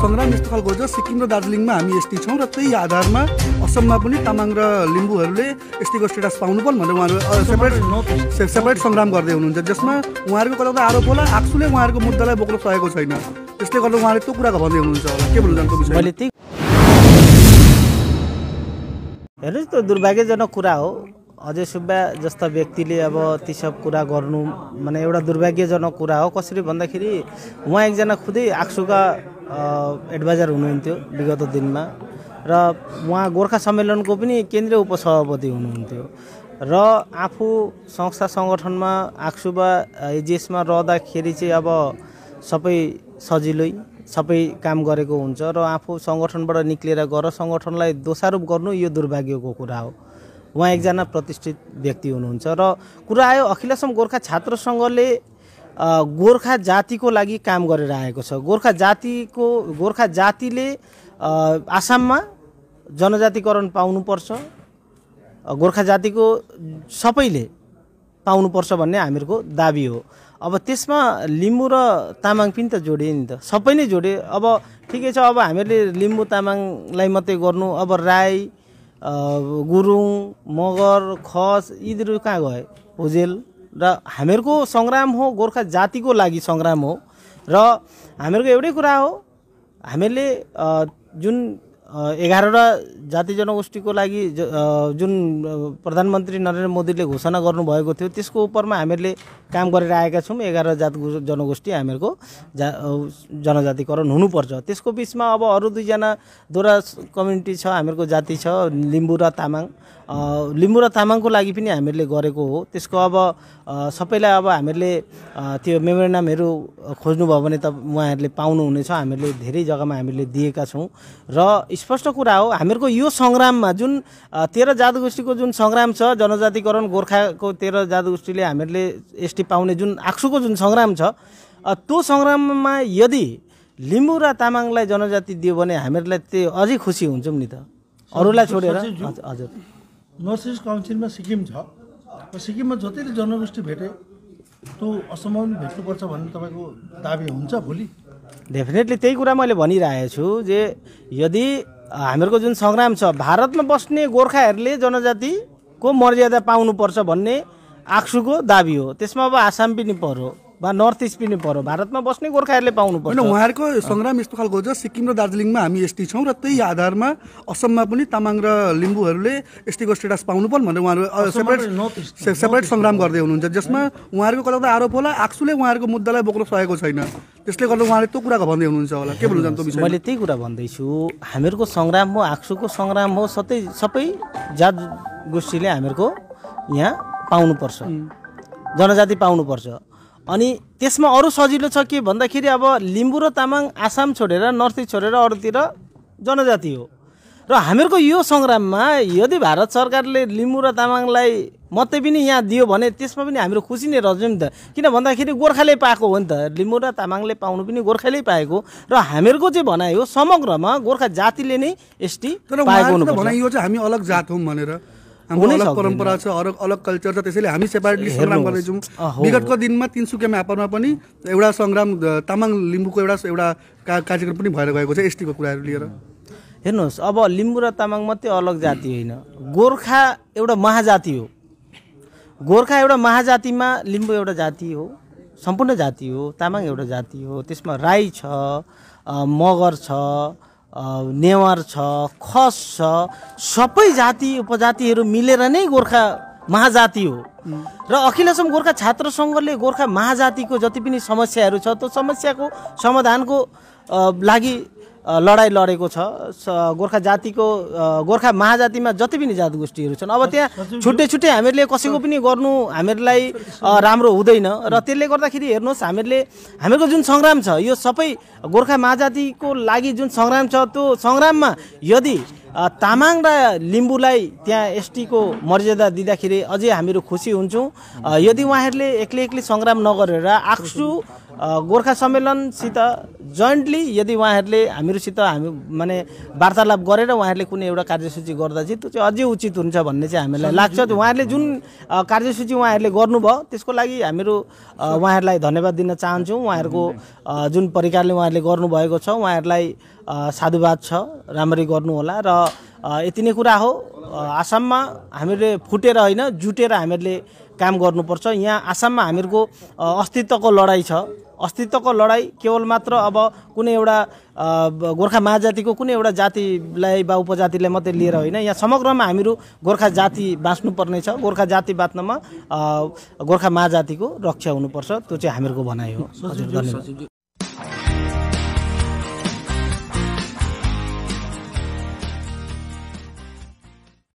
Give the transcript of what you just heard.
सङ्ग्राम यस्तो खालको छ सिक्किम र दार्जिलिङमा हामी यस्तै छौँ र त्यही आधारमा असममा पनि तामाङ र लिम्बूहरूले यस्तैको स्टेटस पाउनु पर्ने भनेर उहाँहरू सेपरेट सेपरेट सङ्ग्राम गर्दै हुनुहुन्छ जसमा उहाँहरूको कताबाट आरोप होला आक्सुले उहाँहरूको मुद्दालाई बोक्न सकेको छैन त्यसले गर्दा उहाँले त्यो कुरा भन्दै हुनुहुन्छ के भन्नु चाहन्छु विषय हेर्नुहोस् त दुर्भाग्यजनक कुरा हो अजय सुब्बा जस्ता व्यक्तिले अब ती सब कुरा गर्नु माने एउटा दुर्भाग्यजनक कुरा हो कसरी भन्दाखेरि उहाँ एकजना खुदै आक्सुका एडभाइजर हुनुहुन्थ्यो विगत दिनमा र उहाँ गोर्खा सम्मेलनको पनि केन्द्रीय उपसभापति हुनुहुन्थ्यो र आफू संस्था सङ्गठनमा आक्सुबा एजिएसमा रहँदाखेरि चाहिँ अब सबै सजिलै सबै काम गरेको हुन्छ र आफू सङ्गठनबाट निक्लिएर गएर सङ्गठनलाई दोषारोप गर्नु यो दुर्भाग्यको कुरा हो उहाँ एकजना प्रतिष्ठित व्यक्ति हुनुहुन्छ र कुरा आयो अखिलासम्म गोर्खा छात्र सङ्घले गोर्खा जातिको लागि काम गरेर आएको छ गोर्खा जातिको गोर्खा जातिले आसाममा जनजातिकरण पाउनुपर्छ गोर्खा जातिको सबैले पाउनुपर्छ भन्ने हामीहरूको दाबी हो अब त्यसमा लिम्बू र तामाङ पनि त जोडे नि त सबै नै जोडे अब ठिकै छ अब हामीहरूले लिम्बू तामाङलाई मात्रै गर्नु अब राई गुरुङ मगर खस यिनीहरू कहाँ गए भुजेल र हामीहरूको सङ्ग्राम हो गोर्खा जातिको लागि सङ्ग्राम हो र हामीहरूको एउटै कुरा हो हामीहरूले जुन एघारवटा जाति जनगोष्ठीको लागि जुन प्रधानमन्त्री नरेन्द्र मोदीले घोषणा गर्नुभएको थियो त्यसको उपरमा हामीहरूले काम गरेर आएका छौँ एघार जात जनगोष्ठी हामीहरूको जा जनजातिकरण हुनुपर्छ त्यसको बिचमा अब अरू दुईजना दोहोरा कम्युनिटी छ हामीहरूको जाति छ लिम्बू र तामाङ लिम्बु र तामाङको लागि पनि हामीहरूले गरेको हो त्यसको अब सबैलाई अब हामीहरूले त्यो मेमोरेन्डमहरू खोज्नुभयो भने त उहाँहरूले पाउनुहुनेछ हामीहरूले धेरै जग्गामा हामीले दिएका छौँ र स्पष्ट कुरा हो हामीहरूको यो सङ्ग्राममा जुन तेह्र जातगोष्ठीको जुन सङ्ग्राम छ जनजातिकरण गोर्खाको तेह्र जातगोष्ठीले हामीहरूले एसटी पाउने जुन आक्सुको जुन सङ्ग्राम छ त्यो सङ्ग्राममा यदि लिम्बु र तामाङलाई जनजाति दियो भने हामीहरूलाई त्यो अझै खुसी हुन्छौँ नि त अरूलाई छोडेर हजुर नर्थ इस्ट काउन्सिलमा सिक्किम छ र सिक्किममा जतिले जनगोष्ठी भेटे त्यो असम्भव पनि भेट्नुपर्छ भन्ने तपाईँको दाबी हुन्छ भोलि डेफिनेटली त्यही कुरा मैले भनिरहेको छु जे यदि हामीहरूको जुन सङ्ग्राम छ भारतमा बस्ने गोर्खाहरूले जनजातिको मर्यादा पाउनुपर्छ भन्ने आक्सुको दाबी हो त्यसमा अब आसाम पनि पर्यो वा नर्थ इस्ट पनि पऱ्यो भारतमा बस्ने गोर्खाहरूले पाउनु पर्छ होइन उहाँहरूको सङ्ग्राम यस्तो खालको छ सिक्किम र दार्जिलिङमा हामी एसटी छौँ र त्यही आधारमा असममा पनि तामाङ र लिम्बूहरूले एसटीको स्टेटस पाउनु पर्ने भनेर उहाँहरू सेपरेट सेपरेट सङ्ग्राम गर्दै हुनुहुन्छ जसमा उहाँहरूको कता आरोप होला आक्सुले उहाँहरूको मुद्दालाई बोक्न सकेको छैन त्यसले गर्दा उहाँले त्यो कुराको भन्दै हुनुहुन्छ होला के भन्नुहुन्छ जान्छ मैले त्यही कुरा भन्दैछु हामीहरूको सङ्ग्राम हो आक्सुको सङ्ग्राम हो सबै सबै जात गोष्ठीले हामीहरूको यहाँ पाउनुपर्छ जनजाति पाउनुपर्छ अनि त्यसमा अरू सजिलो छ के भन्दाखेरि अब लिम्बू र तामाङ आसाम छोडेर नर्थ इस्ट छोडेर अरूतिर जनजाति हो र हामीहरूको यो सङ्ग्राममा यदि भारत सरकारले लिम्बू र तामाङलाई मात्रै पनि यहाँ दियो भने त्यसमा पनि हाम्रो खुसी नै रह्यौँ नि त किन भन्दाखेरि गोर्खाले पाएको हो नि त लिम्बू र तामाङले पाउनु पनि गोर्खाले पाएको र हामीहरूको चाहिँ भनाइ हो समग्रमा गोर्खा जातिले नै एसटी पाएको यो चाहिँ हामी अलग जात हौँ भनेर अलग परम्परा छ अलग अलग कल्चर छ त्यसैले हामी सेपरेटली सङ्ग्राम गर्दैछौँ विगतको दिनमा तिनसुकिया म्यापरमा पनि एउटा सङ्ग्राम तामाङ लिम्बूको एउटा एउटा कार्यक्रम पनि भएर गएको छ एसटीको कुराहरू लिएर हेर्नुहोस् अब लिम्बू र तामाङ मात्रै अलग जाति होइन गोर्खा एउटा महाजाति हो गोर्खा एउटा महाजातिमा लिम्बू एउटा जाति हो सम्पूर्ण जाति हो तामाङ एउटा जाति हो त्यसमा राई छ मगर छ नेवार छ खस छ सबै जाति उपजातिहरू मिलेर नै गोर्खा महाजाति हो र अखिलसम्म गोर्खा छात्र सङ्घले गोर्खा महाजातिको जति पनि समस्याहरू छ त्यो समस्याको समाधानको लागि लडाइँ लडेको छ गोर्खा जातिको गोर्खा महाजातिमा जति पनि जात गोष्ठीहरू छन् अब त्यहाँ छुट्टै छुट्टै हामीहरूले कसैको पनि गर्नु हामीहरूलाई राम्रो हुँदैन र त्यसले गर्दाखेरि हेर्नुहोस् हामीहरूले हामीहरूको जुन सङ्ग्राम छ यो सबै गोर्खा महाजातिको लागि जुन सङ्ग्राम छ त्यो सङ्ग्राममा यदि तामाङ र लिम्बूलाई त्यहाँ एसटीको मर्यादा दिँदाखेरि अझै हामीहरू खुसी हुन्छौँ यदि उहाँहरूले एक्लै एक्लै सङ्ग्राम नगरेर आक्सु गोर्खा सम्मेलनसित जोइन्टली यदि उहाँहरूले हामीहरूसित हामी माने वार्तालाप गरेर उहाँहरूले कुनै एउटा कार्यसूची गर्दा चाहिँ त्यो चाहिँ अझै उचित हुन्छ भन्ने चाहिँ हामीलाई लाग्छ उहाँहरूले जुन कार्यसूची उहाँहरूले गर्नुभयो त्यसको लागि हामीहरू उहाँहरूलाई धन्यवाद दिन चाहन्छौँ उहाँहरूको जुन प्रकारले उहाँहरूले गर्नुभएको छ उहाँहरूलाई साधुवाद छ राम्ररी गर्नुहोला र यति नै कुरा हो आसाममा हामीहरूले फुटेर होइन जुटेर हामीहरूले काम गर्नुपर्छ यहाँ आसाममा हामीहरूको अस्तित्वको लडाइँ छ अस्तित्वको लडाइँ केवल मात्र अब कुनै एउटा गोर्खा महाजातिको कुनै एउटा जातिलाई वा उपजातिलाई मात्रै लिएर होइन यहाँ समग्रमा हामीहरू गोर्खा जाति बाँच्नुपर्ने छ गोर्खा जाति बाँच्नमा गोर्खा महाजातिको रक्षा हुनुपर्छ त्यो चाहिँ हामीहरूको भनाइ हो हजुर धन्यवाद